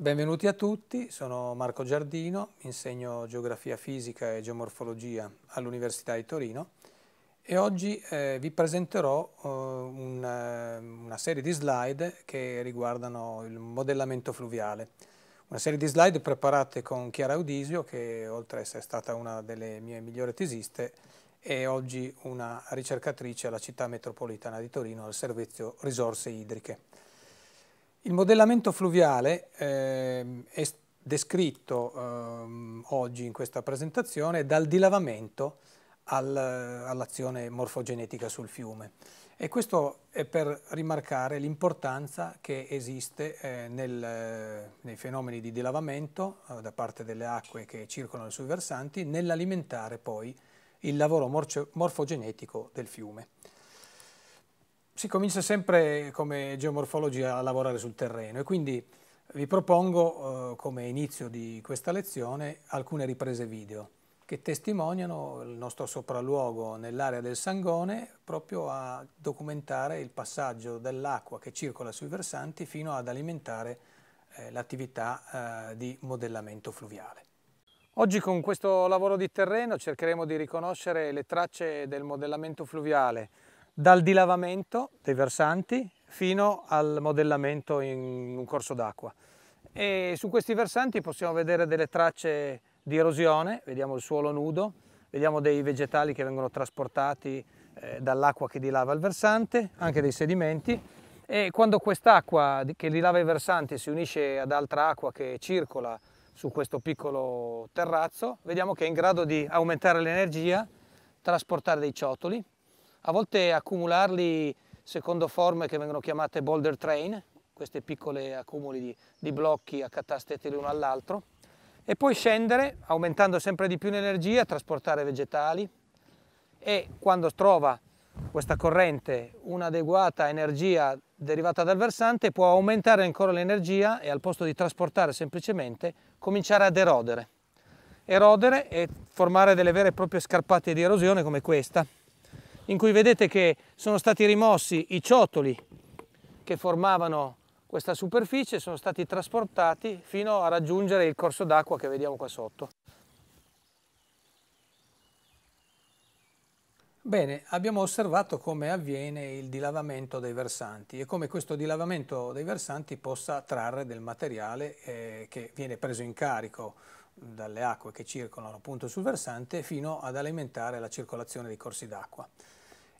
Benvenuti a tutti, sono Marco Giardino, insegno geografia fisica e geomorfologia all'Università di Torino e oggi eh, vi presenterò eh, una, eh, una serie di slide che riguardano il modellamento fluviale. Una serie di slide preparate con Chiara Audisio che oltre ad essere stata una delle mie migliori tesiste è oggi una ricercatrice alla città metropolitana di Torino al servizio risorse idriche. Il modellamento fluviale eh, è descritto eh, oggi in questa presentazione dal dilavamento al, all'azione morfogenetica sul fiume e questo è per rimarcare l'importanza che esiste eh, nel, nei fenomeni di dilavamento eh, da parte delle acque che circolano sui versanti nell'alimentare poi il lavoro morfogenetico del fiume si comincia sempre come geomorfologi a lavorare sul terreno e quindi vi propongo eh, come inizio di questa lezione alcune riprese video che testimoniano il nostro sopralluogo nell'area del Sangone proprio a documentare il passaggio dell'acqua che circola sui versanti fino ad alimentare eh, l'attività eh, di modellamento fluviale. Oggi con questo lavoro di terreno cercheremo di riconoscere le tracce del modellamento fluviale dal dilavamento dei versanti fino al modellamento in un corso d'acqua. E su questi versanti possiamo vedere delle tracce di erosione, vediamo il suolo nudo, vediamo dei vegetali che vengono trasportati eh, dall'acqua che dilava il versante, anche dei sedimenti e quando quest'acqua che dilava i versanti si unisce ad altra acqua che circola su questo piccolo terrazzo, vediamo che è in grado di aumentare l'energia, trasportare dei ciotoli a volte accumularli secondo forme che vengono chiamate boulder train, questi piccoli accumuli di, di blocchi accatastati l'uno all'altro, e poi scendere aumentando sempre di più l'energia, trasportare vegetali e quando trova questa corrente un'adeguata energia derivata dal versante può aumentare ancora l'energia e al posto di trasportare semplicemente cominciare ad erodere. Erodere e formare delle vere e proprie scarpate di erosione come questa in cui vedete che sono stati rimossi i ciottoli che formavano questa superficie, sono stati trasportati fino a raggiungere il corso d'acqua che vediamo qua sotto. Bene, abbiamo osservato come avviene il dilavamento dei versanti e come questo dilavamento dei versanti possa trarre del materiale eh, che viene preso in carico dalle acque che circolano appunto sul versante fino ad alimentare la circolazione dei corsi d'acqua.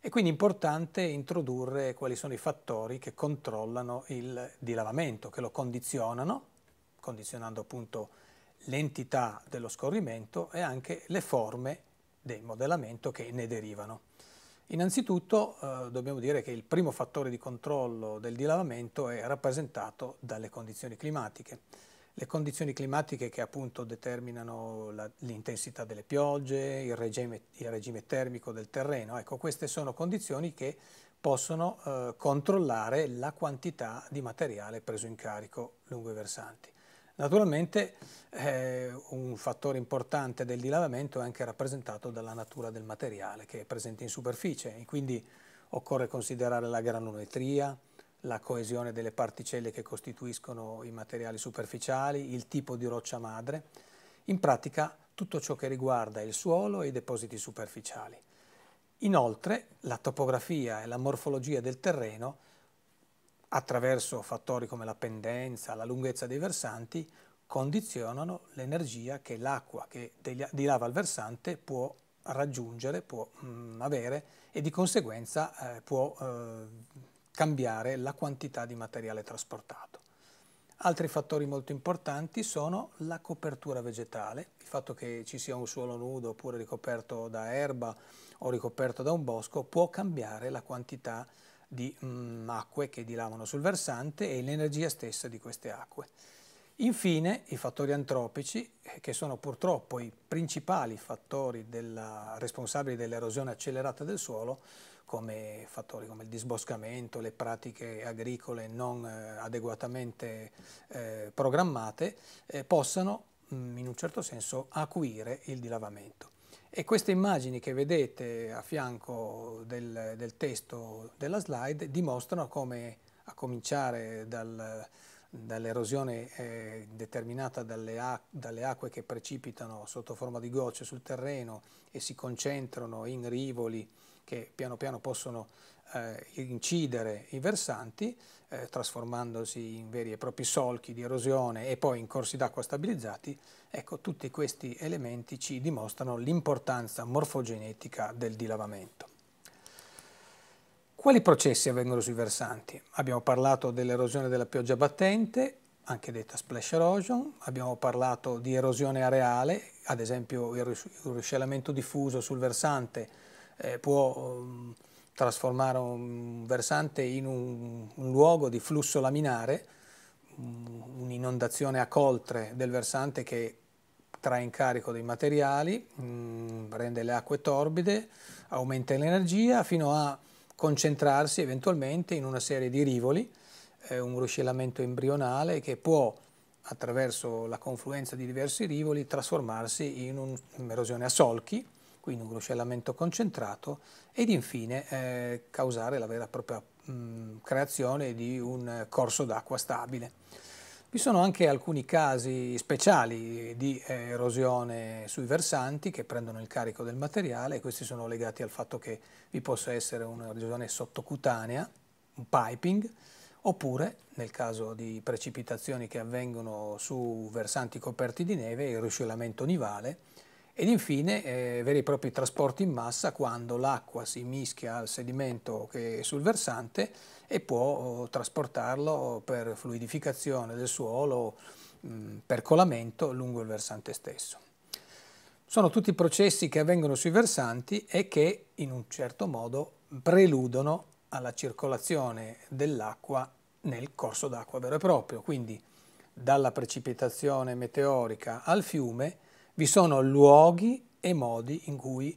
È quindi importante introdurre quali sono i fattori che controllano il dilavamento, che lo condizionano, condizionando appunto l'entità dello scorrimento e anche le forme del modellamento che ne derivano. Innanzitutto eh, dobbiamo dire che il primo fattore di controllo del dilavamento è rappresentato dalle condizioni climatiche le condizioni climatiche che appunto determinano l'intensità delle piogge, il regime, il regime, termico del terreno. Ecco, queste sono condizioni che possono eh, controllare la quantità di materiale preso in carico lungo i versanti. Naturalmente eh, un fattore importante del dilavamento è anche rappresentato dalla natura del materiale che è presente in superficie, quindi occorre considerare la granulometria, la coesione delle particelle che costituiscono i materiali superficiali, il tipo di roccia madre, in pratica tutto ciò che riguarda il suolo e i depositi superficiali. Inoltre la topografia e la morfologia del terreno, attraverso fattori come la pendenza, la lunghezza dei versanti, condizionano l'energia che l'acqua che di lava al versante può raggiungere, può mh, avere e di conseguenza eh, può eh, cambiare la quantità di materiale trasportato. Altri fattori molto importanti sono la copertura vegetale, il fatto che ci sia un suolo nudo oppure ricoperto da erba o ricoperto da un bosco può cambiare la quantità di mm, acque che dilavano sul versante e l'energia stessa di queste acque. Infine i fattori antropici, eh, che sono purtroppo i principali fattori della, responsabili dell'erosione accelerata del suolo, come fattori come il disboscamento, le pratiche agricole non eh, adeguatamente eh, programmate, eh, possano mm, in un certo senso acuire il dilavamento. E queste immagini che vedete a fianco del, del testo della slide dimostrano come, a cominciare dal, dall'erosione eh, determinata dalle, dalle, acque che precipitano sotto forma di gocce sul terreno e si concentrano in rivoli che piano piano possono eh, incidere i versanti, eh, trasformandosi in veri e propri solchi di erosione e poi in corsi d'acqua stabilizzati, ecco, tutti questi elementi ci dimostrano l'importanza morfogenetica del dilavamento. Quali processi avvengono sui versanti? Abbiamo parlato dell'erosione della pioggia battente, anche detta splash erosion, abbiamo parlato di erosione areale, ad esempio il ruscellamento diffuso sul versante eh, può mm, trasformare un versante in un, un luogo di flusso laminare, mm, un'inondazione a coltre del versante che trae in carico dei materiali, mh, mm, rende le acque torbide, aumenta l'energia fino a concentrarsi eventualmente in una serie di rivoli, eh, un ruscellamento embrionale che può attraverso la confluenza di diversi rivoli trasformarsi in un'erosione a solchi quindi un ruscellamento concentrato, ed infine eh, causare la vera e propria mh, mm, creazione di un corso d'acqua stabile. Vi sono anche alcuni casi speciali di eh, erosione sui versanti che prendono il carico del materiale e questi sono legati al fatto che vi possa essere un'erosione sottocutanea, un piping, oppure nel caso di precipitazioni che avvengono su versanti coperti di neve, il ruscellamento nivale ed infine eh, veri e propri trasporti in massa quando l'acqua si mischia al sedimento che è sul versante e può eh, trasportarlo per fluidificazione del suolo, mh, mm, colamento lungo il versante stesso. Sono tutti processi che avvengono sui versanti e che in un certo modo preludono alla circolazione dell'acqua nel corso d'acqua vero e proprio, quindi dalla precipitazione meteorica al fiume vi sono luoghi e modi in cui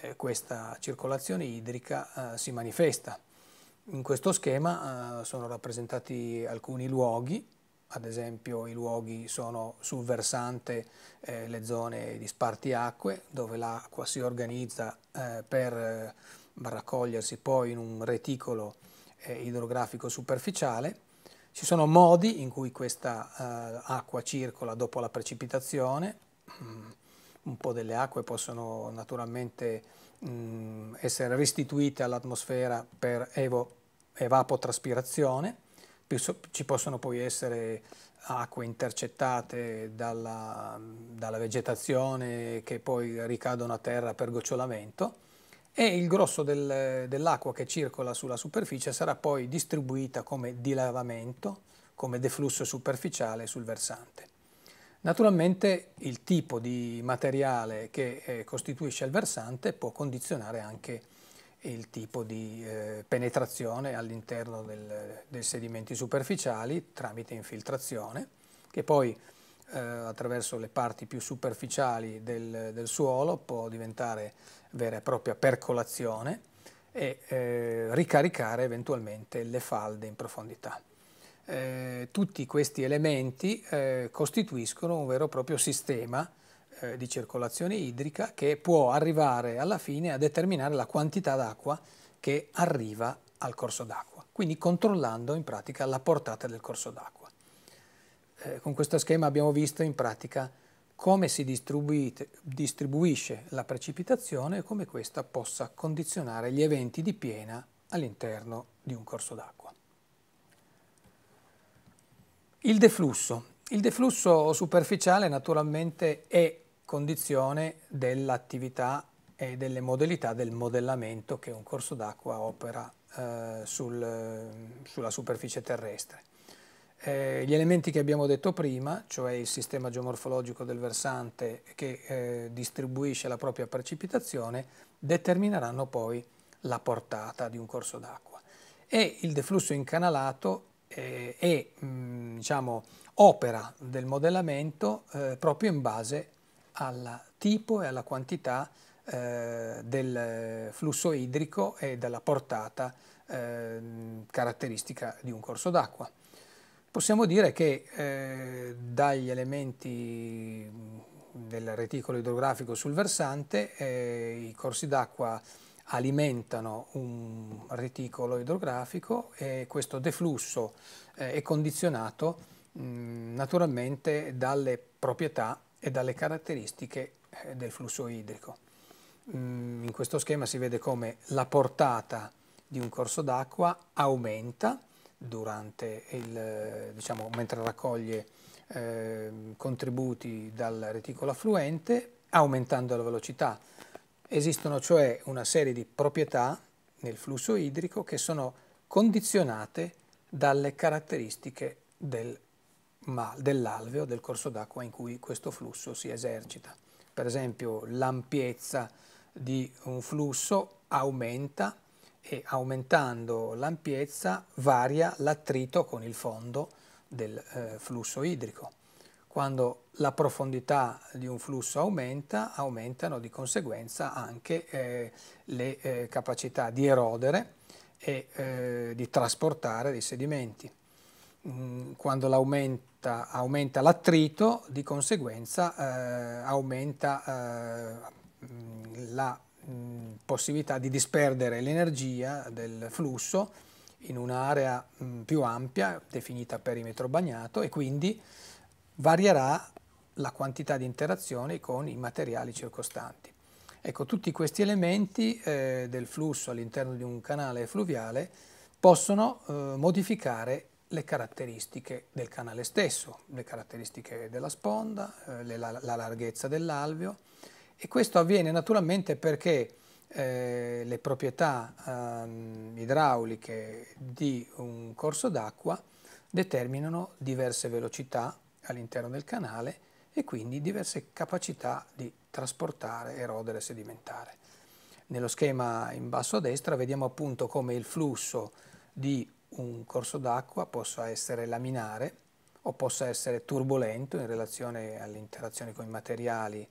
eh, questa circolazione idrica eh, si manifesta. In questo schema eh, sono rappresentati alcuni luoghi, ad esempio i luoghi sono sul versante eh, le zone di spartiacque dove l'acqua si organizza eh, per eh, raccogliersi poi in un reticolo idrografico superficiale. Ci sono modi in cui questa acqua circola dopo la precipitazione, un po' delle acque possono naturalmente mh, essere restituite all'atmosfera per evo, evapotraspirazione, ci possono poi essere acque intercettate dalla, dalla vegetazione che poi ricadono a terra per gocciolamento e il grosso del, dell'acqua che circola sulla superficie sarà poi distribuita come dilavamento, come deflusso superficiale sul versante. Naturalmente il tipo di materiale che eh, costituisce il versante può condizionare anche il tipo di eh, penetrazione all'interno dei sedimenti superficiali tramite infiltrazione, che poi eh, attraverso le parti più superficiali del, del, suolo può diventare vera e propria percolazione e eh, ricaricare eventualmente le falde in profondità eh, tutti questi elementi eh, costituiscono un vero e proprio sistema eh, di circolazione idrica che può arrivare alla fine a determinare la quantità d'acqua che arriva al corso d'acqua, quindi controllando in pratica la portata del corso d'acqua. Eh, con questo schema abbiamo visto in pratica come si distribuisce la precipitazione e come questa possa condizionare gli eventi di piena all'interno di un corso d'acqua. Il deflusso. Il deflusso superficiale naturalmente è condizione dell'attività e delle modalità del modellamento che un corso d'acqua opera eh, sul, sulla superficie terrestre. Eh, gli elementi che abbiamo detto prima, cioè il sistema geomorfologico del versante che eh, distribuisce la propria precipitazione, determineranno poi la portata di un corso d'acqua e il deflusso incanalato eh, e mh, mm, diciamo, opera del modellamento eh, proprio in base al tipo e alla quantità eh, del flusso idrico e della portata ehm, caratteristica di un corso d'acqua. Possiamo dire che eh, dagli elementi mm, del reticolo idrografico sul versante eh, i corsi d'acqua alimentano un reticolo idrografico e questo deflusso eh, è condizionato mm, naturalmente dalle proprietà e dalle caratteristiche eh, del flusso idrico. Mm, in questo schema si vede come la portata di un corso d'acqua aumenta il, eh, diciamo, mentre raccoglie eh, contributi dal reticolo affluente, aumentando la velocità Esistono cioè una serie di proprietà nel flusso idrico che sono condizionate dalle caratteristiche del, dell'alveo, del corso d'acqua in cui questo flusso si esercita. Per esempio l'ampiezza di un flusso aumenta e aumentando l'ampiezza varia l'attrito con il fondo del eh, flusso idrico. Quando la profondità di un flusso aumenta, aumentano di conseguenza anche eh, le eh, capacità di erodere e eh, di trasportare dei sedimenti. Mm, quando aumenta, aumenta l'attrito, di conseguenza eh, aumenta eh, la mh, mm, possibilità di disperdere l'energia del flusso in un'area mm, più ampia, definita perimetro bagnato, e quindi varierà la quantità di interazioni con i materiali circostanti. Ecco, tutti questi elementi eh, del flusso all'interno di un canale fluviale possono eh, modificare le caratteristiche del canale stesso, le caratteristiche della sponda, eh, le, la, la, larghezza dell'alveo e questo avviene naturalmente perché eh, le proprietà ehm, idrauliche di un corso d'acqua determinano diverse velocità all'interno del canale e quindi diverse capacità di trasportare, erodere, e sedimentare. Nello schema in basso a destra vediamo appunto come il flusso di un corso d'acqua possa essere laminare o possa essere turbolento in relazione all'interazione con i materiali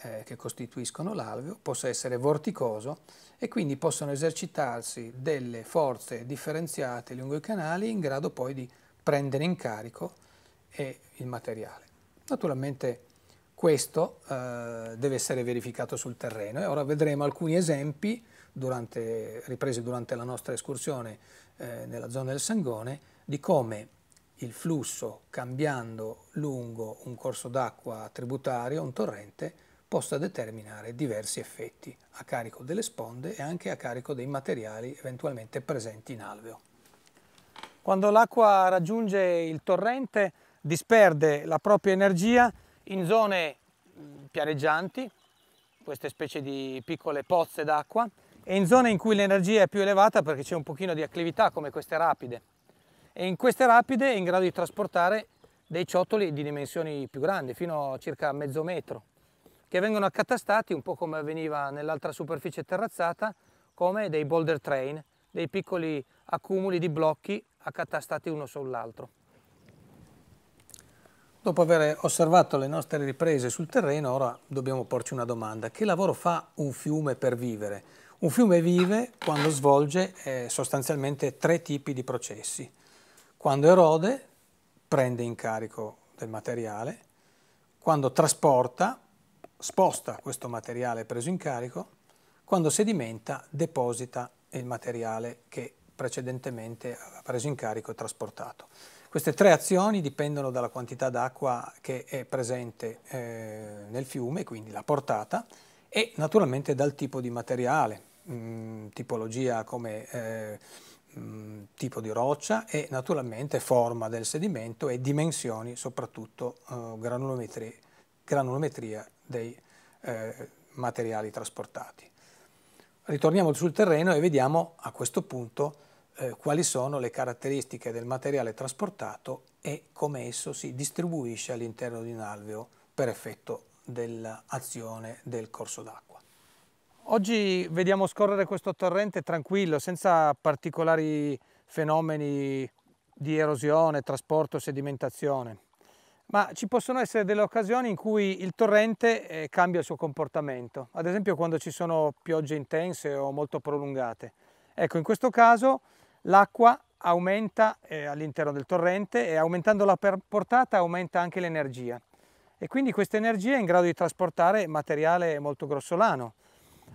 eh, che costituiscono l'alveo, possa essere vorticoso e quindi possono esercitarsi delle forze differenziate lungo i canali in grado poi di prendere in carico e il materiale. Naturalmente questo eh, deve essere verificato sul terreno e ora vedremo alcuni esempi durante, ripresi durante la nostra escursione eh, nella zona del Sangone di come il flusso cambiando lungo un corso d'acqua tributario, un torrente, possa determinare diversi effetti a carico delle sponde e anche a carico dei materiali eventualmente presenti in alveo. Quando l'acqua raggiunge il torrente disperde la propria energia in zone pianeggianti, queste specie di piccole pozze d'acqua, e in zone in cui l'energia è più elevata perché c'è un pochino di acclività come queste rapide. E in queste rapide è in grado di trasportare dei ciottoli di dimensioni più grandi, fino a circa mezzo metro, che vengono accatastati un po' come avveniva nell'altra superficie terrazzata, come dei boulder train, dei piccoli accumuli di blocchi accatastati uno sull'altro. Dopo aver osservato le nostre riprese sul terreno, ora dobbiamo porci una domanda. Che lavoro fa un fiume per vivere? Un fiume vive quando svolge eh, sostanzialmente tre tipi di processi. Quando erode, prende in carico del materiale, quando trasporta, sposta questo materiale preso in carico, quando sedimenta, deposita il materiale che precedentemente ha preso in carico e trasportato. Queste tre azioni dipendono dalla quantità d'acqua che è presente eh, nel fiume, quindi la portata, e naturalmente dal tipo di materiale, mh, mm, tipologia come eh, mh, mm, tipo di roccia e naturalmente forma del sedimento e dimensioni, soprattutto eh, granulometri, granulometria dei eh, materiali trasportati. Ritorniamo sul terreno e vediamo a questo punto eh, quali sono le caratteristiche del materiale trasportato e come esso si distribuisce all'interno di un alveo per effetto dell'azione del corso d'acqua. Oggi vediamo scorrere questo torrente tranquillo, senza particolari fenomeni di erosione, trasporto, sedimentazione. Ma ci possono essere delle occasioni in cui il torrente eh, cambia il suo comportamento, ad esempio quando ci sono piogge intense o molto prolungate. Ecco, in questo caso l'acqua aumenta eh, all'interno del torrente e aumentando la portata aumenta anche l'energia e quindi questa energia è in grado di trasportare materiale molto grossolano,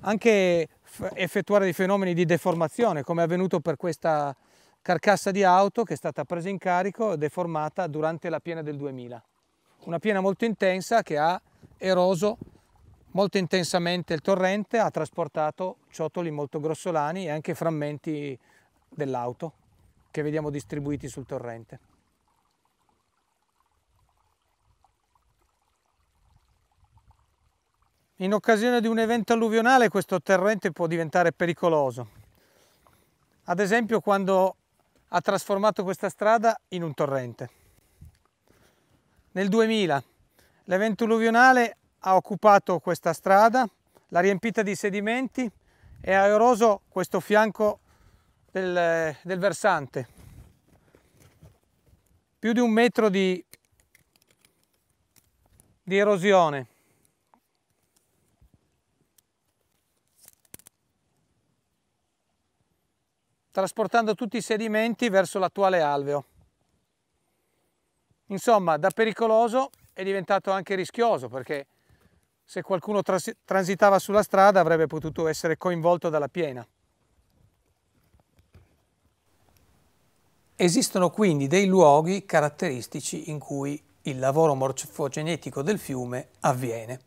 anche effettuare dei fenomeni di deformazione come è avvenuto per questa carcassa di auto che è stata presa in carico e deformata durante la piena del 2000. Una piena molto intensa che ha eroso molto intensamente il torrente, ha trasportato ciotoli molto grossolani e anche frammenti dell'auto che vediamo distribuiti sul torrente. In occasione di un evento alluvionale questo torrente può diventare pericoloso. Ad esempio quando ha trasformato questa strada in un torrente. Nel 2000 l'evento alluvionale ha occupato questa strada, l'ha riempita di sedimenti e ha eroso questo fianco del, del versante. Più di un metro di, di erosione. trasportando tutti i sedimenti verso l'attuale alveo. Insomma, da pericoloso è diventato anche rischioso perché se qualcuno transitava sulla strada avrebbe potuto essere coinvolto dalla piena. Esistono quindi dei luoghi caratteristici in cui il lavoro morfogenetico del fiume avviene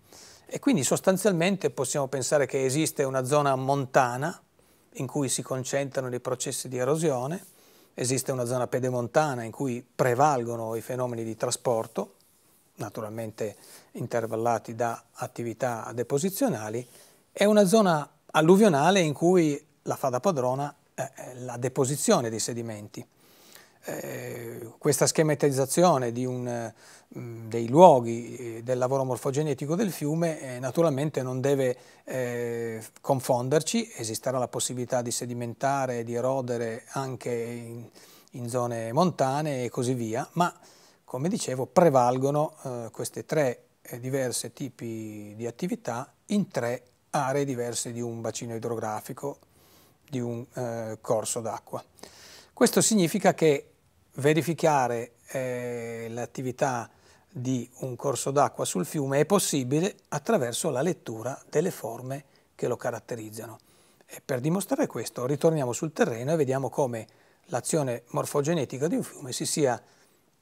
e quindi sostanzialmente possiamo pensare che esiste una zona montana in cui si concentrano i processi di erosione, esiste una zona pedemontana in cui prevalgono i fenomeni di trasporto, naturalmente intervallati da attività deposizionali, e una zona alluvionale in cui la fa da padrona eh, la deposizione dei sedimenti eh, questa schematizzazione un, eh, dei luoghi eh, del lavoro morfogenetico del fiume eh, naturalmente non deve eh, confonderci, esisterà la possibilità di sedimentare e di erodere anche in, in, zone montane e così via, ma come dicevo prevalgono questi tre diversi tipi di attività in tre aree diverse di un bacino idrografico, di un corso d'acqua. Questo significa che verificare eh, l'attività di un corso d'acqua sul fiume è possibile attraverso la lettura delle forme che lo caratterizzano. E per dimostrare questo ritorniamo sul terreno e vediamo come l'azione morfogenetica di un fiume si sia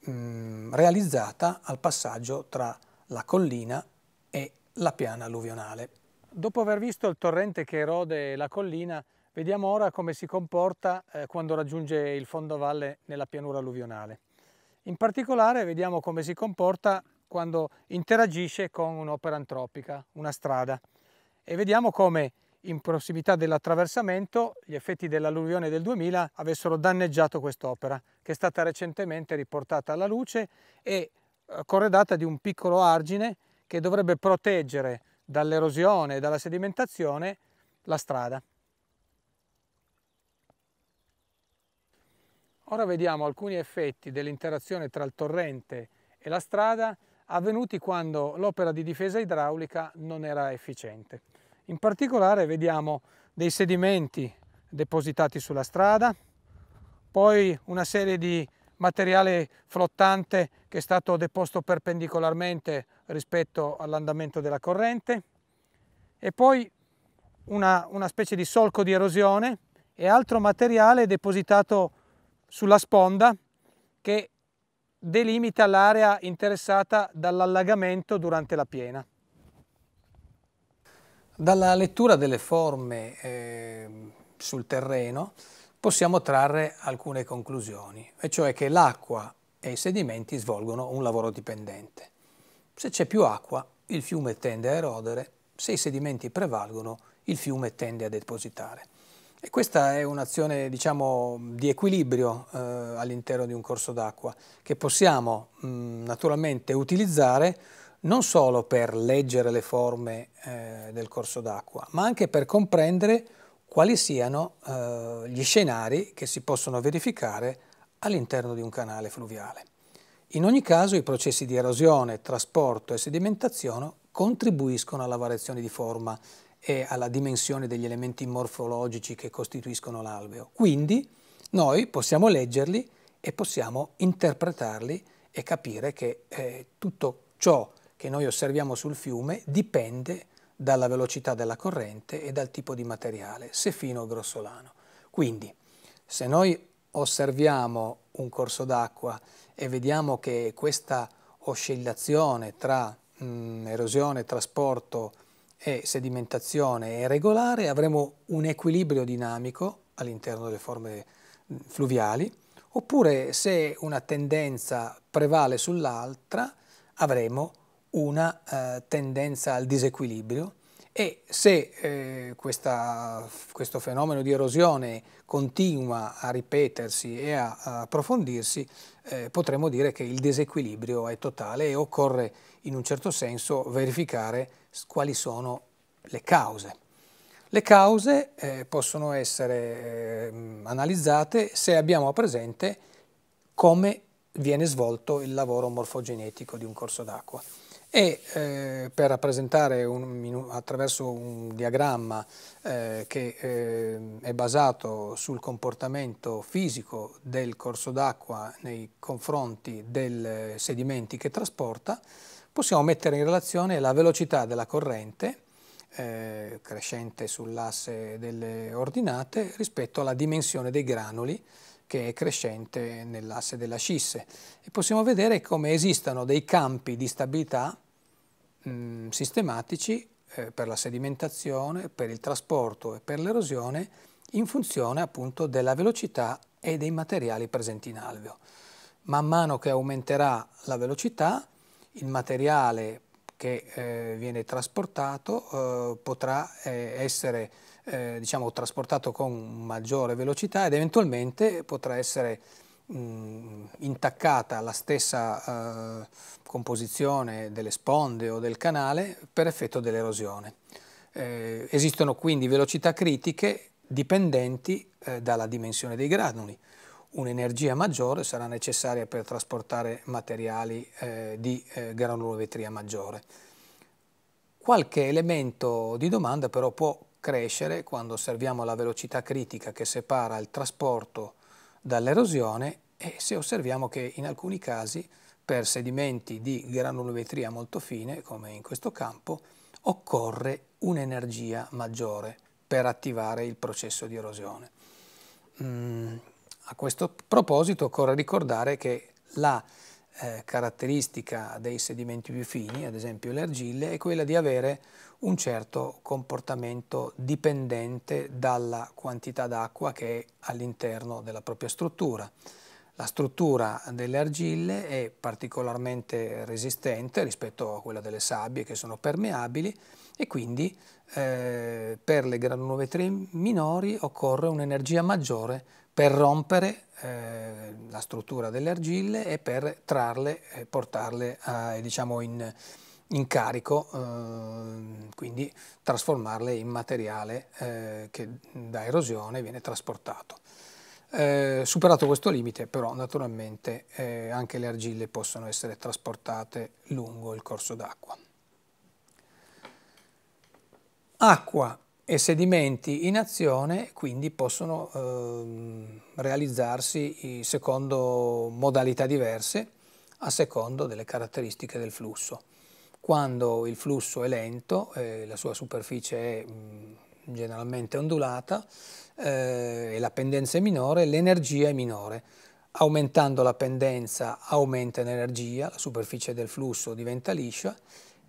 mh, mm, realizzata al passaggio tra la collina e la piana alluvionale. Dopo aver visto il torrente che erode la collina, Vediamo ora come si comporta eh, quando raggiunge il fondovalle nella pianura alluvionale. In particolare vediamo come si comporta quando interagisce con un'opera antropica, una strada. E vediamo come in prossimità dell'attraversamento gli effetti dell'alluvione del 2000 avessero danneggiato quest'opera, che è stata recentemente riportata alla luce e eh, corredata di un piccolo argine che dovrebbe proteggere dall'erosione e dalla sedimentazione la strada. Ora vediamo alcuni effetti dell'interazione tra il torrente e la strada avvenuti quando l'opera di difesa idraulica non era efficiente. In particolare vediamo dei sedimenti depositati sulla strada, poi una serie di materiale flottante che è stato deposto perpendicolarmente rispetto all'andamento della corrente e poi una, una, specie di solco di erosione e altro materiale depositato sulla sponda che delimita l'area interessata dall'allagamento durante la piena. Dalla lettura delle forme eh, sul terreno possiamo trarre alcune conclusioni, e cioè che l'acqua e i sedimenti svolgono un lavoro dipendente. Se c'è più acqua, il fiume tende a erodere, se i sedimenti prevalgono, il fiume tende a depositare. E questa è un'azione diciamo, di equilibrio eh, all'interno di un corso d'acqua che possiamo mh, mm, naturalmente utilizzare non solo per leggere le forme eh, del corso d'acqua, ma anche per comprendere quali siano eh, gli scenari che si possono verificare all'interno di un canale fluviale. In ogni caso i processi di erosione, trasporto e sedimentazione contribuiscono alla variazione di forma e alla dimensione degli elementi morfologici che costituiscono l'alveo. Quindi noi possiamo leggerli e possiamo interpretarli e capire che eh, tutto ciò che noi osserviamo sul fiume dipende dalla velocità della corrente e dal tipo di materiale, se fino o grossolano. Quindi, se noi osserviamo un corso d'acqua e vediamo che questa oscillazione tra mh, mm, erosione, trasporto, e sedimentazione regolare avremo un equilibrio dinamico all'interno delle forme fluviali, oppure se una tendenza prevale sull'altra avremo una eh, tendenza al disequilibrio e se eh, questa, questo fenomeno di erosione continua a ripetersi e a, a approfondirsi, eh, potremmo dire che il disequilibrio è totale e occorre in un certo senso verificare quali sono le cause. Le cause eh, possono essere eh, analizzate se abbiamo a presente come viene svolto il lavoro morfogenetico di un corso d'acqua e eh, per rappresentare un, attraverso un diagramma eh, che eh, è basato sul comportamento fisico del corso d'acqua nei confronti dei eh, sedimenti che trasporta, possiamo mettere in relazione la velocità della corrente eh, crescente sull'asse delle ordinate rispetto alla dimensione dei granuli che è crescente nell'asse della scisse. E possiamo vedere come esistano dei campi di stabilità mh, mm, sistematici eh, per la sedimentazione, per il trasporto e per l'erosione in funzione appunto della velocità e dei materiali presenti in alveo. Man mano che aumenterà la velocità, il materiale che eh, viene trasportato eh, potrà eh, essere eh, diciamo, trasportato con maggiore velocità ed eventualmente potrà essere mh, mm, intaccata la stessa eh, composizione delle sponde o del canale per effetto dell'erosione. Eh, esistono quindi velocità critiche dipendenti dalla dimensione dei granuli un'energia maggiore sarà necessaria per trasportare materiali eh, di eh, granulometria maggiore. Qualche elemento di domanda però può crescere quando osserviamo la velocità critica che separa il trasporto dall'erosione e se osserviamo che in alcuni casi per sedimenti di granulometria molto fine, come in questo campo, occorre un'energia maggiore per attivare il processo di erosione. Mm a questo proposito occorre ricordare che la eh, caratteristica dei sedimenti più fini, ad esempio le argille, è quella di avere un certo comportamento dipendente dalla quantità d'acqua che è all'interno della propria struttura. La struttura delle argille è particolarmente resistente rispetto a quella delle sabbie che sono permeabili e quindi eh, per le granulometrie minori occorre un'energia maggiore per rompere eh, la struttura delle argille e per trarle e eh, portarle a, eh, diciamo in, in carico, eh, quindi trasformarle in materiale eh, che da erosione viene trasportato. Eh, superato questo limite però naturalmente eh, anche le argille possono essere trasportate lungo il corso d'acqua. Acqua e sedimenti in azione quindi possono eh, realizzarsi secondo modalità diverse a secondo delle caratteristiche del flusso. Quando il flusso è lento e eh, la sua superficie è mh, mm, generalmente ondulata eh, e la pendenza è minore, l'energia è minore. Aumentando la pendenza aumenta l'energia, la superficie del flusso diventa liscia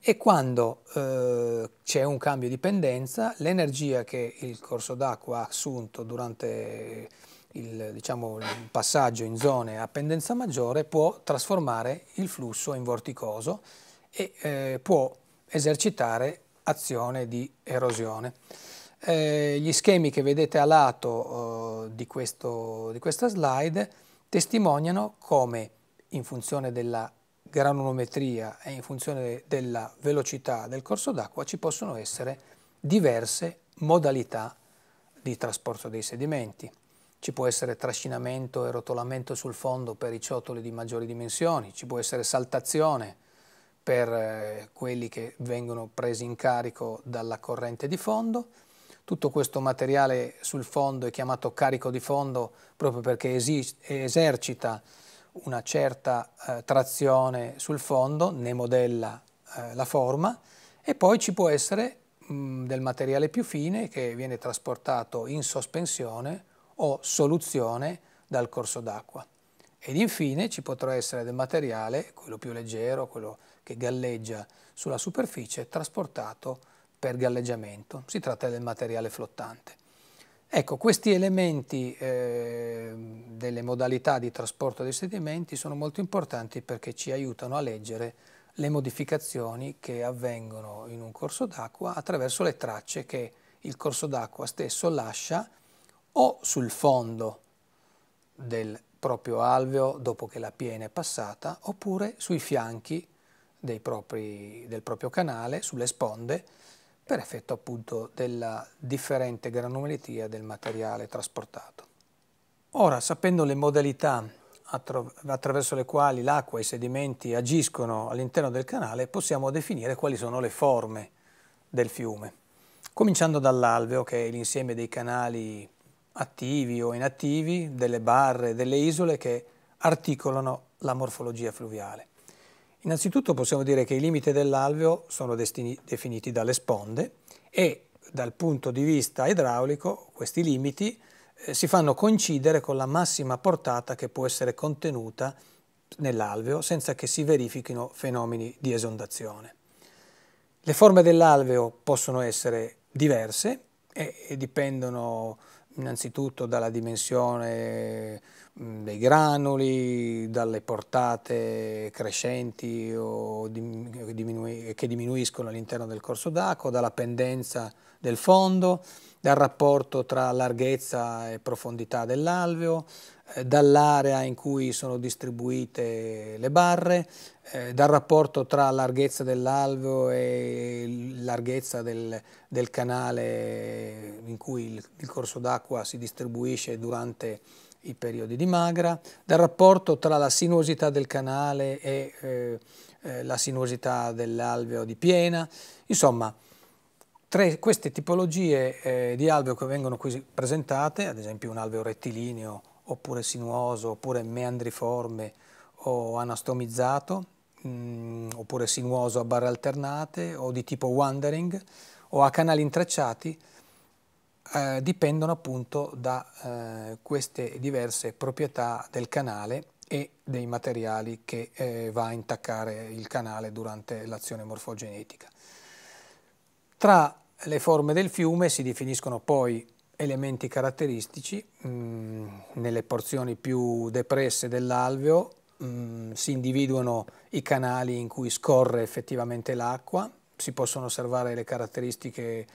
e quando eh, c'è un cambio di pendenza, l'energia che il corso d'acqua ha assunto durante il, diciamo, il, passaggio in zone a pendenza maggiore può trasformare il flusso in vorticoso e eh, può esercitare azione di erosione. Eh, gli schemi che vedete a lato eh, di, questo, di questa slide testimoniano come in funzione della granulometria e in funzione della velocità del corso d'acqua ci possono essere diverse modalità di trasporto dei sedimenti. Ci può essere trascinamento e rotolamento sul fondo per i ciotoli di maggiori dimensioni, ci può essere saltazione per eh, quelli che vengono presi in carico dalla corrente di fondo. Tutto questo materiale sul fondo è chiamato carico di fondo proprio perché esercita una certa eh, trazione sul fondo, ne modella eh, la forma e poi ci può essere mh, mm, del materiale più fine che viene trasportato in sospensione o soluzione dal corso d'acqua. Ed infine ci potrà essere del materiale, quello più leggero, quello che galleggia sulla superficie, trasportato per galleggiamento. Si tratta del materiale flottante. Ecco, questi elementi eh, delle modalità di trasporto dei sedimenti sono molto importanti perché ci aiutano a leggere le modificazioni che avvengono in un corso d'acqua attraverso le tracce che il corso d'acqua stesso lascia o sul fondo del proprio alveo dopo che la piena è passata oppure sui fianchi propri, del proprio canale, sulle sponde per effetto appunto della differente granulometria del materiale trasportato. Ora, sapendo le modalità attraverso le quali l'acqua e i sedimenti agiscono all'interno del canale, possiamo definire quali sono le forme del fiume. Cominciando dall'alveo, che è l'insieme dei canali attivi o inattivi, delle barre, delle isole che articolano la morfologia fluviale. Innanzitutto possiamo dire che i limiti dell'alveo sono destini, definiti dalle sponde e dal punto di vista idraulico questi limiti eh, si fanno coincidere con la massima portata che può essere contenuta nell'alveo senza che si verifichino fenomeni di esondazione. Le forme dell'alveo possono essere diverse e, e dipendono innanzitutto dalla dimensione Mm, dei granuli, dalle portate crescenti o diminu che diminuiscono all'interno del corso d'acqua, dalla pendenza del fondo, dal rapporto tra larghezza e profondità dell'alveo, eh, dall'area in cui sono distribuite le barre, eh, dal rapporto tra larghezza dell'alveo e larghezza del, del, canale in cui il, il corso d'acqua si distribuisce durante il i periodi di magra, del rapporto tra la sinuosità del canale e eh, eh, la sinuosità dell'alveo di piena, insomma tre, queste tipologie eh, di alveo che vengono qui presentate, ad esempio un alveo rettilineo oppure sinuoso oppure meandriforme o anastomizzato, mh, mm, oppure sinuoso a barre alternate o di tipo wandering o a canali intrecciati, eh, dipendono appunto da eh, queste diverse proprietà del canale e dei materiali che eh, va a intaccare il canale durante l'azione morfogenetica. Tra le forme del fiume si definiscono poi elementi caratteristici, mh, mm, nelle porzioni più depresse dell'alveo mm, si individuano i canali in cui scorre effettivamente l'acqua, si possono osservare le caratteristiche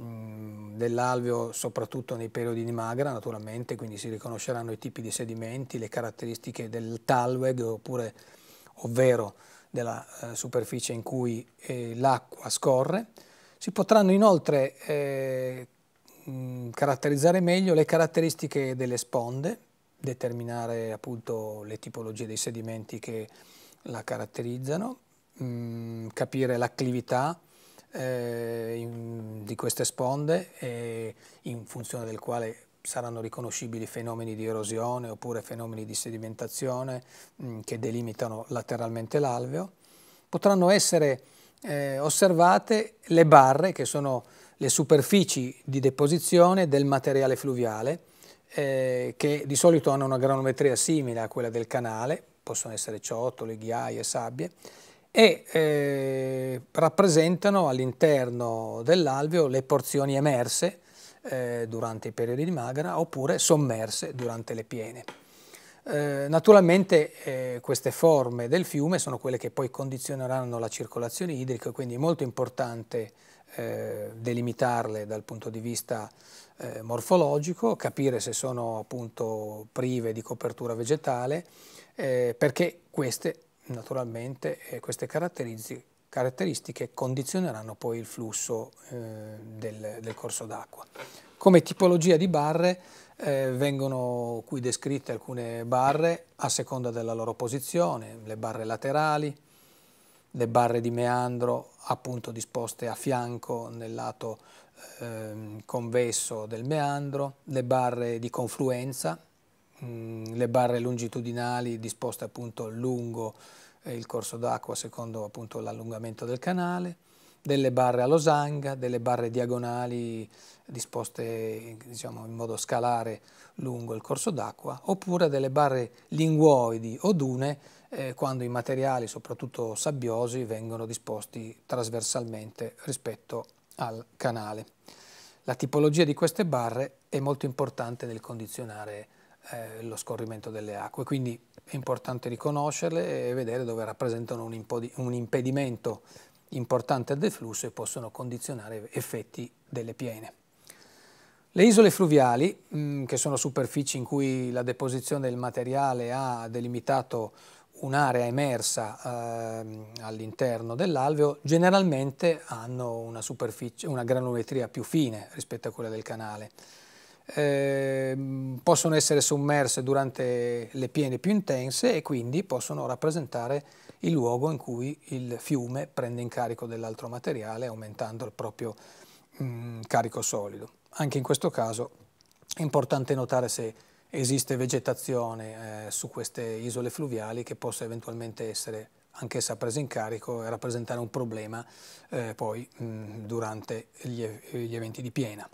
Mm, dell'alveo soprattutto nei periodi di magra naturalmente, quindi si riconosceranno i tipi di sedimenti, le caratteristiche del talweg oppure, ovvero della eh, superficie in cui eh, l'acqua scorre. Si potranno inoltre eh, mh, mm, caratterizzare meglio le caratteristiche delle sponde, determinare appunto le tipologie dei sedimenti che la caratterizzano, mh, mm, capire l'acclività, eh, in, di queste sponde eh, in funzione del quale saranno riconoscibili fenomeni di erosione oppure fenomeni di sedimentazione mh, mm, che delimitano lateralmente l'alveo. Potranno essere eh, osservate le barre che sono le superfici di deposizione del materiale fluviale eh, che di solito hanno una granometria simile a quella del canale, possono essere ciotole, ghiaie, sabbie, e eh, rappresentano all'interno dell'alveo le porzioni emerse eh, durante i periodi di magra oppure sommerse durante le piene. Eh, naturalmente eh, queste forme del fiume sono quelle che poi condizioneranno la circolazione idrica, quindi è molto importante eh, delimitarle dal punto di vista eh, morfologico, capire se sono appunto prive di copertura vegetale, perché queste naturalmente eh, queste caratteristiche, caratteristiche condizioneranno poi il flusso eh, del, del, corso d'acqua. Come tipologia di barre eh, vengono qui descritte alcune barre a seconda della loro posizione, le barre laterali, le barre di meandro appunto disposte a fianco nel lato ehm, convesso del meandro, le barre di confluenza Mm, le barre longitudinali disposte appunto lungo eh, il corso d'acqua secondo appunto l'allungamento del canale, delle barre a losanga, delle barre diagonali disposte diciamo, in modo scalare lungo il corso d'acqua, oppure delle barre linguoidi o dune eh, quando i materiali, soprattutto sabbiosi, vengono disposti trasversalmente rispetto al canale. La tipologia di queste barre è molto importante nel condizionare eh, lo scorrimento delle acque, quindi è importante riconoscerle e vedere dove rappresentano un, un impedimento importante al deflusso e possono condizionare effetti delle piene. Le isole fluviali, mh, mm, che sono superfici in cui la deposizione del materiale ha delimitato un'area emersa eh, all'interno dell'alveo, generalmente hanno una, una granulometria più fine rispetto a quella del canale Ehm, possono essere sommerse durante le piene più intense e quindi possono rappresentare il luogo in cui il fiume prende in carico dell'altro materiale aumentando il proprio mh, mm, carico solido. Anche in questo caso è importante notare se esiste vegetazione eh, su queste isole fluviali che possa eventualmente essere anch'essa presa in carico e rappresentare un problema eh, poi mh, mm, durante gli, gli eventi di piena.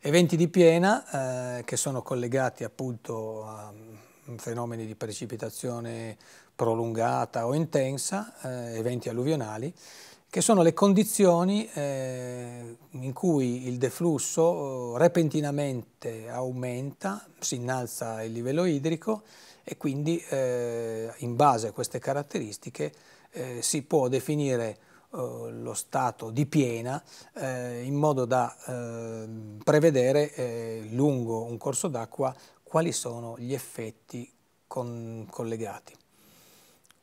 Eventi di piena eh, che sono collegati appunto a mm, fenomeni di precipitazione prolungata o intensa, eh, eventi alluvionali, che sono le condizioni eh, in cui il deflusso eh, repentinamente aumenta, si innalza il livello idrico e quindi eh, in base a queste caratteristiche eh, si può definire eh, lo stato di piena eh, in modo da eh, prevedere eh, lungo un corso d'acqua quali sono gli effetti con, collegati.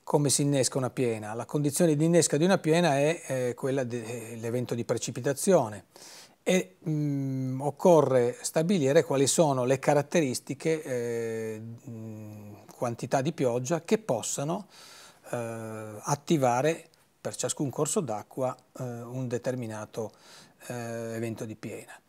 Come si innesca una piena? La condizione di innesca di una piena è eh, quella dell'evento eh, di precipitazione e mh, mm, occorre stabilire quali sono le caratteristiche mh, mm, quantità di pioggia che possano attivare per ciascun corso d'acqua eh, un determinato eh, evento di piena.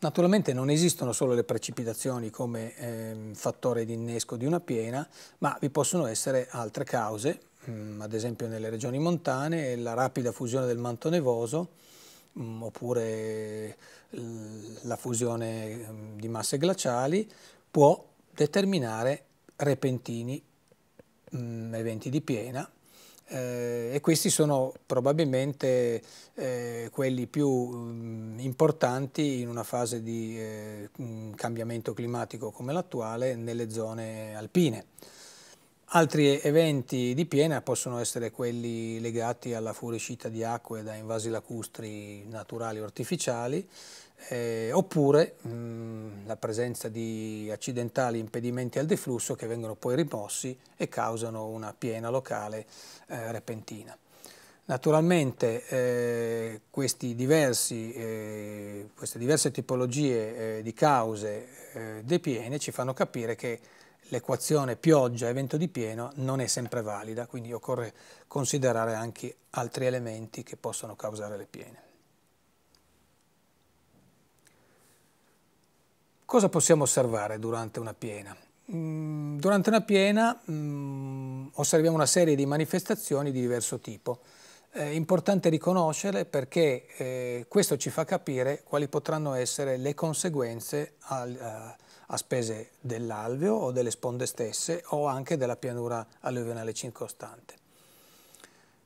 Naturalmente non esistono solo le precipitazioni come eh, fattore di innesco di una piena, ma vi possono essere altre cause, mh, mm, ad esempio nelle regioni montane la rapida fusione del manto nevoso, mh, mm, oppure la fusione mh, mm, di masse glaciali, può determinare repentini eventi di piena eh, e questi sono probabilmente eh, quelli più mh, mm, importanti in una fase di eh, cambiamento climatico come l'attuale nelle zone alpine. Altri eventi di piena possono essere quelli legati alla fuoriuscita di acque da invasi lacustri naturali o artificiali, eh, oppure mh, mm, la presenza di accidentali impedimenti al deflusso che vengono poi rimossi e causano una piena locale eh, repentina. Naturalmente eh, diversi, eh, queste diverse tipologie eh, di cause eh, di piene ci fanno capire che l'equazione pioggia e vento di pieno non è sempre valida, quindi occorre considerare anche altri elementi che possono causare le piene. Cosa possiamo osservare durante una piena? Mm, durante una piena mm, osserviamo una serie di manifestazioni di diverso tipo. È importante riconoscerle perché eh, questo ci fa capire quali potranno essere le conseguenze eh, a spese dell'alveo o delle sponde stesse o anche della pianura alluvionale circostante.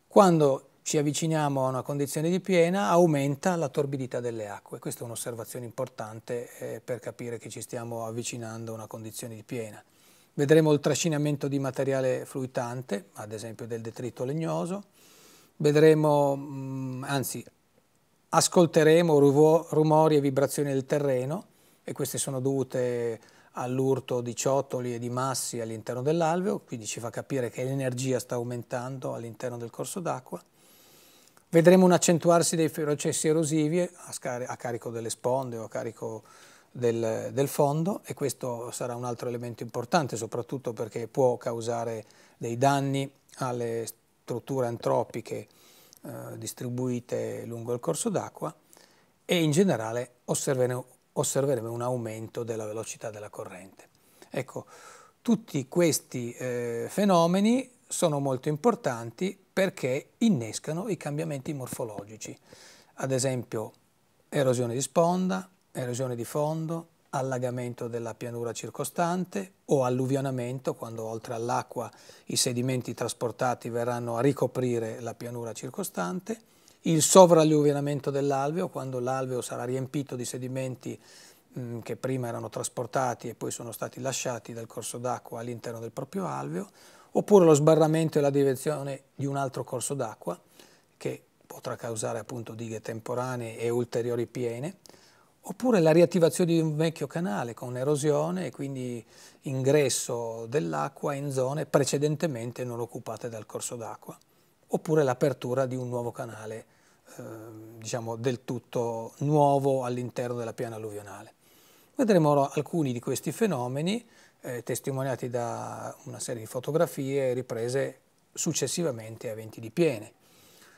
Quando ci avviciniamo a una condizione di piena, aumenta la torbidità delle acque. Questa è un'osservazione importante eh, per capire che ci stiamo avvicinando a una condizione di piena. Vedremo il trascinamento di materiale fluitante, ad esempio del detrito legnoso. Vedremo, mh, mm, anzi, ascolteremo rumori e vibrazioni del terreno e queste sono dovute all'urto di ciotoli e di massi all'interno dell'alveo, quindi ci fa capire che l'energia sta aumentando all'interno del corso d'acqua. Vedremo un accentuarsi dei processi erosivi a, carico delle sponde o a carico del, del, fondo e questo sarà un altro elemento importante soprattutto perché può causare dei danni alle strutture antropiche eh, distribuite lungo il corso d'acqua e in generale osserveremo, osserveremo, un aumento della velocità della corrente. Ecco, tutti questi eh, fenomeni sono molto importanti perché innescano i cambiamenti morfologici, ad esempio erosione di sponda, erosione di fondo, allagamento della pianura circostante o alluvionamento, quando oltre all'acqua i sedimenti trasportati verranno a ricoprire la pianura circostante, il sovralluvionamento dell'alveo, quando l'alveo sarà riempito di sedimenti mm, che prima erano trasportati e poi sono stati lasciati dal corso d'acqua all'interno del proprio alveo, oppure lo sbarramento e la direzione di un altro corso d'acqua che potrà causare appunto dighe temporanee e ulteriori piene, oppure la riattivazione di un vecchio canale con erosione e quindi ingresso dell'acqua in zone precedentemente non occupate dal corso d'acqua, oppure l'apertura di un nuovo canale ehm, diciamo del tutto nuovo all'interno della piana alluvionale. Vedremo ora alcuni di questi fenomeni eh, testimoniati da una serie di fotografie riprese successivamente a venti di piene.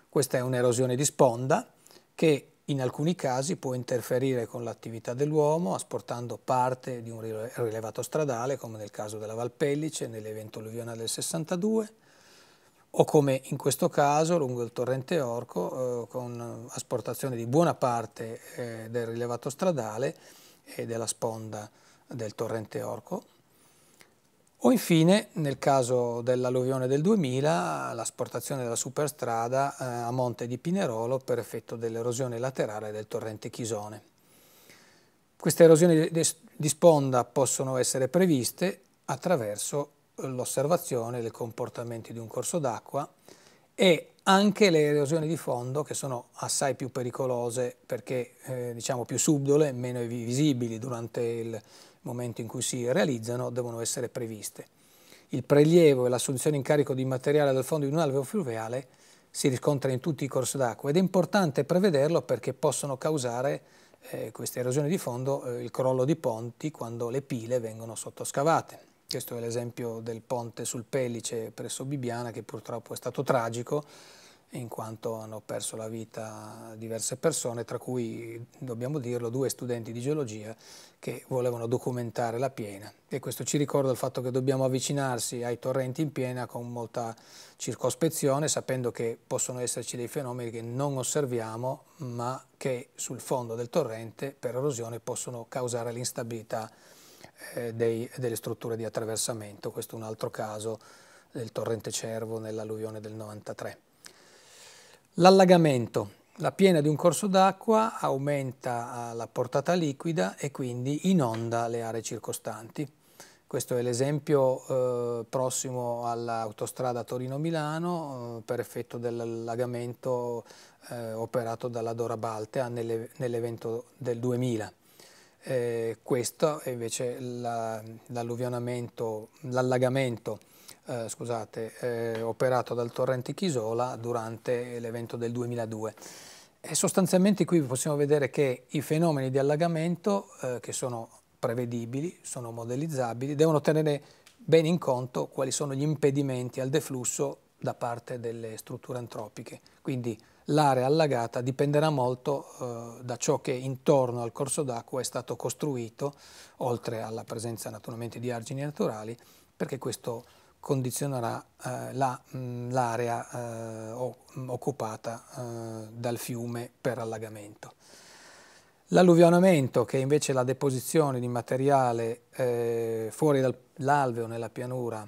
Questa è un'erosione di sponda che in alcuni casi può interferire con l'attività dell'uomo asportando parte di un rilevato stradale come nel caso della Valpellice nell'evento alluvionale del 62 o come in questo caso lungo il torrente Orco eh, con asportazione di buona parte eh, del rilevato stradale e della sponda del torrente Orco o infine, nel caso dell'alluvione del 2000, l'asportazione della superstrada eh, a monte di Pinerolo per effetto dell'erosione laterale del torrente Chisone. Queste erosioni di sponda possono essere previste attraverso l'osservazione dei comportamenti di un corso d'acqua e anche le erosioni di fondo che sono assai più pericolose perché eh, diciamo più subdole, meno visibili durante il momento in cui si realizzano, devono essere previste. Il prelievo e l'assunzione in carico di materiale dal fondo di un alveo fluviale si riscontra in tutti i corsi d'acqua ed è importante prevederlo perché possono causare eh, queste erosioni di fondo eh, il crollo di ponti quando le pile vengono sottoscavate. Questo è l'esempio del ponte sul Pellice presso Bibiana che purtroppo è stato tragico in quanto hanno perso la vita diverse persone, tra cui, dobbiamo dirlo, due studenti di geologia che volevano documentare la piena. E questo ci ricorda il fatto che dobbiamo avvicinarsi ai torrenti in piena con molta circospezione, sapendo che possono esserci dei fenomeni che non osserviamo, ma che sul fondo del torrente, per erosione, possono causare l'instabilità eh, delle strutture di attraversamento. Questo è un altro caso del torrente Cervo nell'alluvione del 93. L'allagamento. La piena di un corso d'acqua aumenta ah, la portata liquida e quindi inonda le aree circostanti. Questo è l'esempio eh, prossimo all'autostrada Torino-Milano eh, per effetto dell'allagamento eh, operato dalla Dora Baltea nelle, nell'evento del 2000. Eh, questo è invece l'alluvionamento, l'allagamento eh, scusate, eh, operato dal torrente Chisola durante l'evento del 2002. E sostanzialmente qui possiamo vedere che i fenomeni di allagamento, eh, che sono prevedibili, sono modellizzabili, devono tenere bene in conto quali sono gli impedimenti al deflusso da parte delle strutture antropiche. Quindi l'area allagata dipenderà molto eh, da ciò che intorno al corso d'acqua è stato costruito, oltre alla presenza naturalmente di argini naturali, perché questo condizionerà eh, mm, l'area la, eh, occupata eh, dal fiume per allagamento. L'alluvionamento, che è invece la deposizione di materiale eh, fuori dall'alveo nella pianura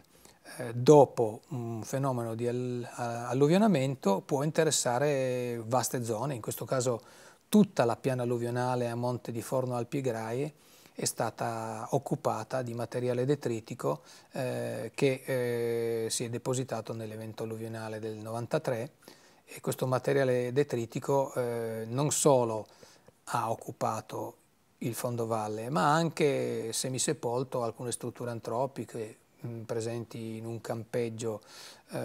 eh, dopo un fenomeno di eh, alluvionamento, può interessare vaste zone, in questo caso tutta la piana alluvionale a monte di Forno Alpigraie, è stata occupata di materiale detritico eh, che eh, si è depositato nell'evento alluvionale del 93 e questo materiale detritico eh, non solo ha occupato il fondovalle ma ha anche semisepolto alcune strutture antropiche mm, presenti in un campeggio eh,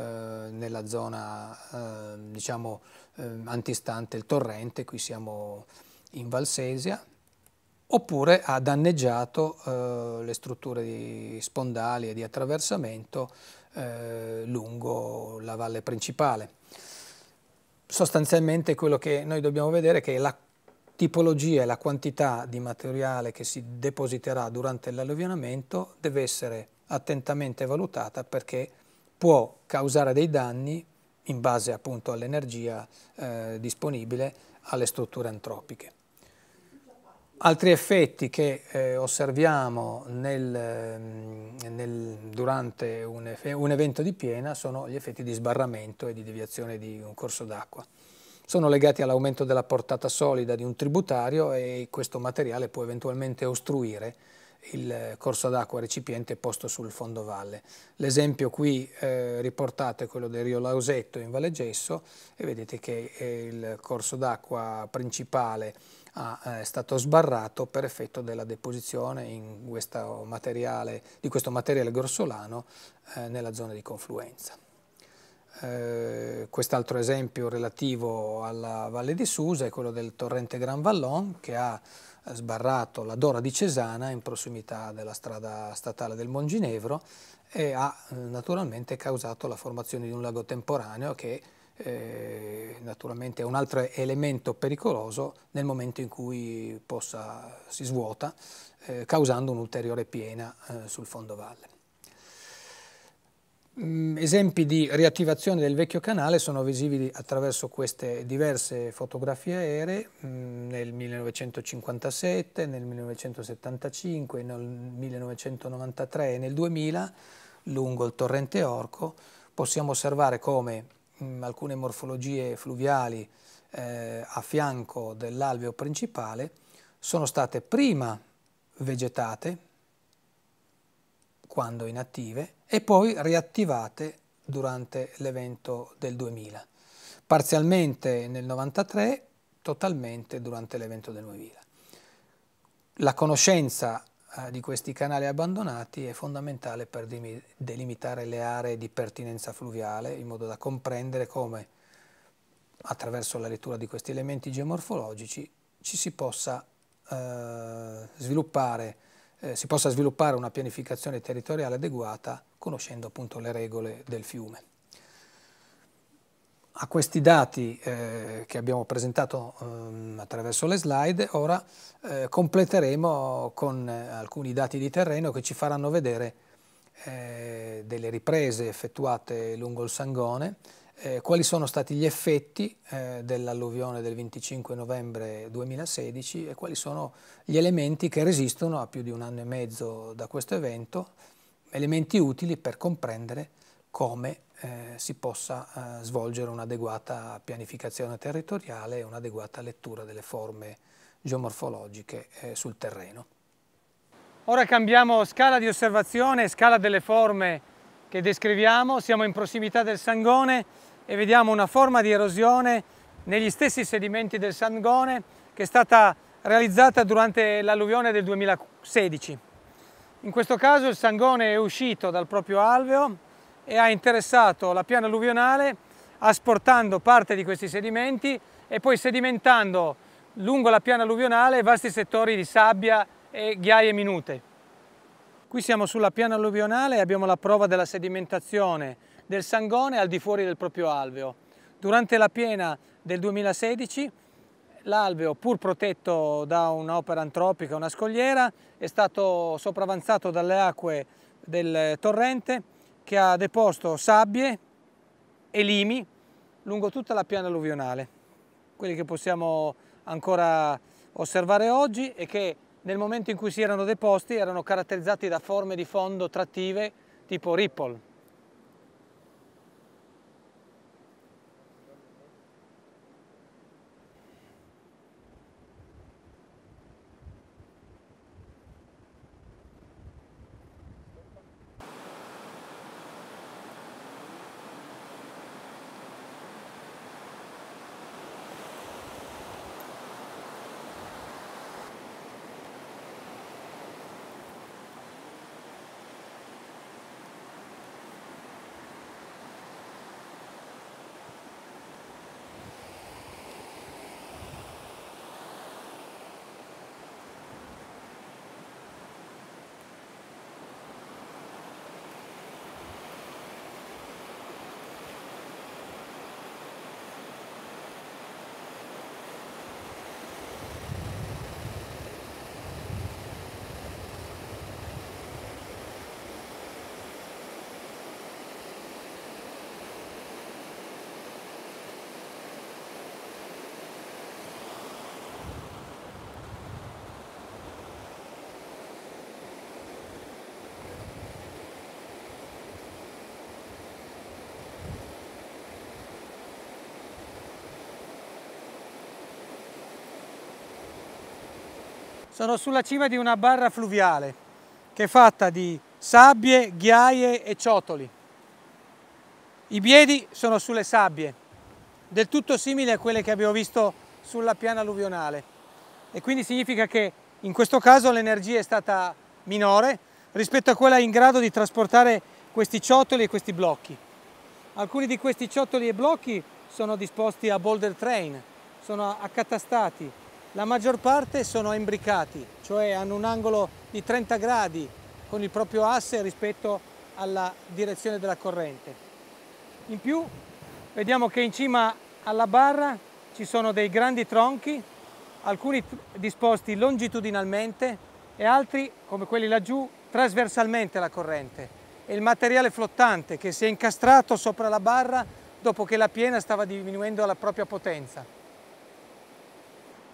nella zona eh, diciamo eh, antistante il torrente, qui siamo in Valsesia oppure ha danneggiato eh, le strutture di spondali e di attraversamento eh, lungo la valle principale. Sostanzialmente quello che noi dobbiamo vedere è che la tipologia e la quantità di materiale che si depositerà durante l'alluvionamento deve essere attentamente valutata perché può causare dei danni in base appunto all'energia eh, disponibile alle strutture antropiche. Altri effetti che eh, osserviamo nel, ehm, nel, durante un, un, evento di piena sono gli effetti di sbarramento e di deviazione di un corso d'acqua. Sono legati all'aumento della portata solida di un tributario e questo materiale può eventualmente ostruire il corso d'acqua recipiente posto sul fondovalle. L'esempio qui eh, riportato è quello del Rio Lausetto in Valle Gesso e vedete che eh, il corso d'acqua principale eh, è stato sbarrato per effetto della deposizione questo materiale, di questo materiale grossolano eh, nella zona di confluenza. Eh, quest'altro esempio relativo alla Valle di Susa è quello del torrente Gran Vallon che ha eh, sbarrato la Dora di Cesana in prossimità della strada statale del Monginevro e ha naturalmente causato la formazione di un lago temporaneo che eh, naturalmente è un altro elemento pericoloso nel momento in cui possa, si svuota, eh, causando un'ulteriore piena eh, sul fondo valle. Mm, esempi di riattivazione del vecchio canale sono visibili attraverso queste diverse fotografie aeree mm, nel 1957, nel 1975, nel 1993 e nel 2000 lungo il torrente Orco possiamo osservare come mh, mm, alcune morfologie fluviali eh, a fianco dell'alveo principale sono state prima vegetate quando inattive e poi riattivate durante l'evento del 2000, parzialmente nel 93, totalmente durante l'evento del 2000. La conoscenza eh, di questi canali abbandonati è fondamentale per delimitare le aree di pertinenza fluviale in modo da comprendere come attraverso la lettura di questi elementi geomorfologici ci si possa, eh, sviluppare, eh, si possa sviluppare una pianificazione territoriale adeguata conoscendo appunto le regole del fiume. A questi dati eh, che abbiamo presentato um, attraverso le slide, ora eh, completeremo con eh, alcuni dati di terreno che ci faranno vedere eh, delle riprese effettuate lungo il Sangone, eh, quali sono stati gli effetti eh, dell'alluvione del 25 novembre 2016 e quali sono gli elementi che resistono a più di un anno e mezzo da questo evento, elementi utili per comprendere come eh, si possa eh, svolgere un'adeguata pianificazione territoriale e un'adeguata lettura delle forme geomorfologiche eh, sul terreno. Ora cambiamo scala di osservazione, scala delle forme che descriviamo, siamo in prossimità del Sangone e vediamo una forma di erosione negli stessi sedimenti del Sangone che è stata realizzata durante l'alluvione del 2016. In questo caso il Sangone è uscito dal proprio alveo e ha interessato la piana alluvionale asportando parte di questi sedimenti e poi sedimentando lungo la piana alluvionale vasti settori di sabbia e ghiaie minute. Qui siamo sulla piana alluvionale e abbiamo la prova della sedimentazione del sangone al di fuori del proprio alveo. Durante la piena del 2016 l'alveo, pur protetto da un'opera antropica, una scogliera, è stato sopravanzato dalle acque del torrente che ha deposto sabbie e limi lungo tutta la piana alluvionale, quelli che possiamo ancora osservare oggi e che nel momento in cui si erano deposti erano caratterizzati da forme di fondo trattive tipo ripple, Sono sulla cima di una barra fluviale che è fatta di sabbie, ghiaie e ciotoli. I piedi sono sulle sabbie, del tutto simili a quelle che abbiamo visto sulla piana alluvionale e quindi significa che in questo caso l'energia è stata minore rispetto a quella in grado di trasportare questi ciotoli e questi blocchi. Alcuni di questi ciotoli e blocchi sono disposti a boulder train, sono accatastati la maggior parte sono imbricati, cioè hanno un angolo di 30 gradi con il proprio asse rispetto alla direzione della corrente. In più vediamo che in cima alla barra ci sono dei grandi tronchi, alcuni disposti longitudinalmente e altri, come quelli laggiù, trasversalmente alla corrente. È il materiale flottante che si è incastrato sopra la barra dopo che la piena stava diminuendo la propria potenza.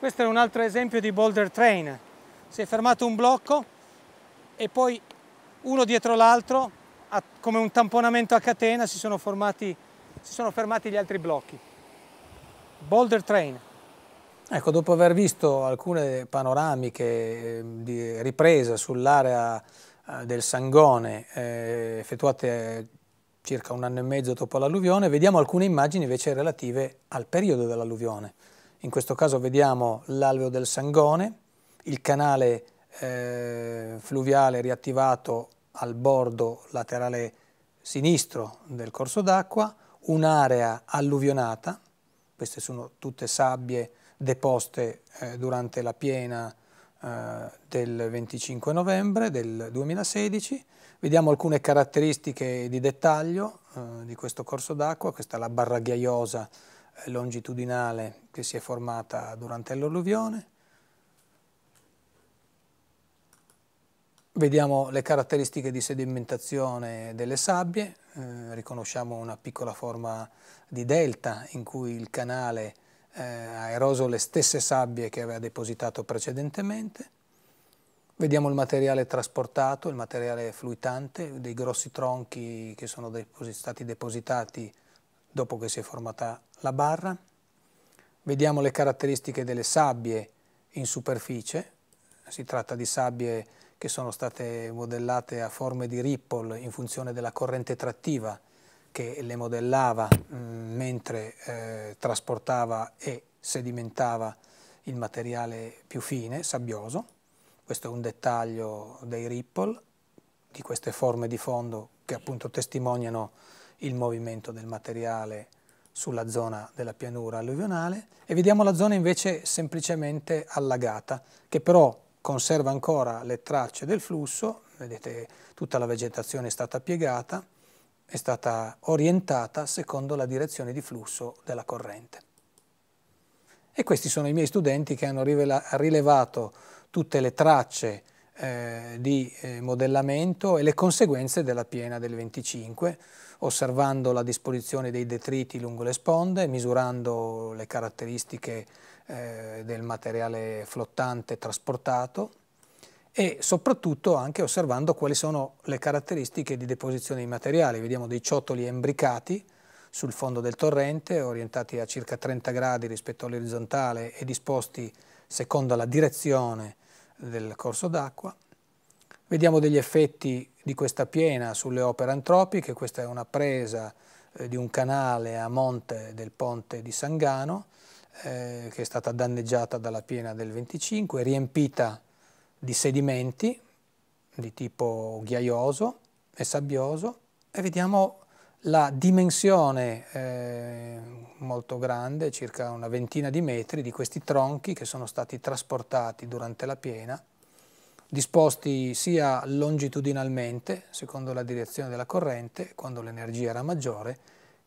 Questo è un altro esempio di boulder train. Si è fermato un blocco e poi uno dietro l'altro, come un tamponamento a catena, si sono, formati, si sono fermati gli altri blocchi. Boulder train. Ecco, dopo aver visto alcune panoramiche ehm, di ripresa sull'area eh, del Sangone eh, effettuate eh, circa un anno e mezzo dopo l'alluvione, vediamo alcune immagini invece relative al periodo dell'alluvione in questo caso vediamo l'alveo del Sangone, il canale eh, fluviale riattivato al bordo laterale sinistro del corso d'acqua, un'area alluvionata, queste sono tutte sabbie deposte eh, durante la piena eh, del 25 novembre del 2016. Vediamo alcune caratteristiche di dettaglio eh, di questo corso d'acqua, questa è la barra ghiaiosa longitudinale che si è formata durante l'alluvione. Vediamo le caratteristiche di sedimentazione delle sabbie, eh, riconosciamo una piccola forma di delta in cui il canale eh, ha eroso le stesse sabbie che aveva depositato precedentemente. Vediamo il materiale trasportato, il materiale fluitante, dei grossi tronchi che sono deposi, stati depositati dopo che si è formata la barra. Vediamo le caratteristiche delle sabbie in superficie, si tratta di sabbie che sono state modellate a forme di ripple in funzione della corrente trattiva che le modellava mh, mm, mentre eh, trasportava e sedimentava il materiale più fine, sabbioso. Questo è un dettaglio dei ripple, di queste forme di fondo che appunto testimoniano il movimento del materiale sulla zona della pianura alluvionale e vediamo la zona invece semplicemente allagata, che però conserva ancora le tracce del flusso, vedete tutta la vegetazione è stata piegata, è stata orientata secondo la direzione di flusso della corrente. E questi sono i miei studenti che hanno rilevato tutte le tracce eh, di eh, modellamento e le conseguenze della piena del 25, osservando la disposizione dei detriti lungo le sponde, misurando le caratteristiche eh, del materiale flottante trasportato e soprattutto anche osservando quali sono le caratteristiche di deposizione di materiali. Vediamo dei ciottoli embricati sul fondo del torrente, orientati a circa 30 gradi rispetto all'orizzontale e disposti secondo la direzione del corso d'acqua. Vediamo degli effetti di questa piena sulle opere antropiche, questa è una presa eh, di un canale a monte del ponte di Sangano eh, che è stata danneggiata dalla piena del 25, riempita di sedimenti di tipo ghiaioso e sabbioso e vediamo la dimensione eh, molto grande, circa una ventina di metri, di questi tronchi che sono stati trasportati durante la piena disposti sia longitudinalmente, secondo la direzione della corrente, quando l'energia era maggiore,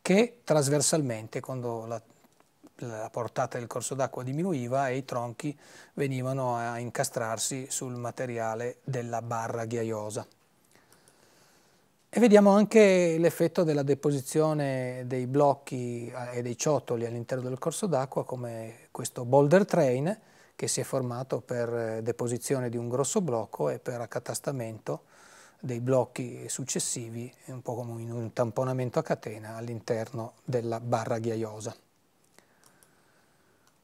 che trasversalmente, quando la, la portata del corso d'acqua diminuiva e i tronchi venivano a incastrarsi sul materiale della barra ghiaiosa. E vediamo anche l'effetto della deposizione dei blocchi eh, e dei ciottoli all'interno del corso d'acqua come questo boulder train che si è formato per eh, deposizione di un grosso blocco e per accatastamento dei blocchi successivi, un po' come in un tamponamento a catena all'interno della barra ghiaiosa.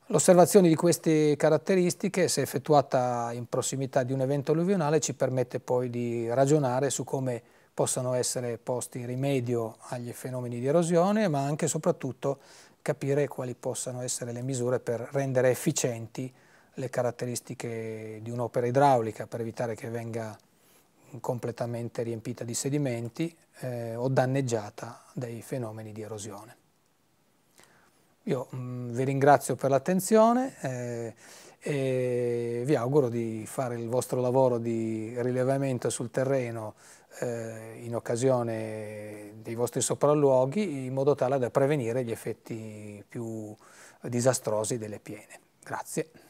L'osservazione di queste caratteristiche, se effettuata in prossimità di un evento alluvionale, ci permette poi di ragionare su come possano essere posti rimedio agli fenomeni di erosione, ma anche e soprattutto capire quali possano essere le misure per rendere efficienti le caratteristiche di un'opera idraulica per evitare che venga completamente riempita di sedimenti eh, o danneggiata dai fenomeni di erosione. Io mh, mm, vi ringrazio per l'attenzione eh, e vi auguro di fare il vostro lavoro di rilevamento sul terreno eh, in occasione dei vostri sopralluoghi in modo tale da prevenire gli effetti più disastrosi delle piene. Grazie.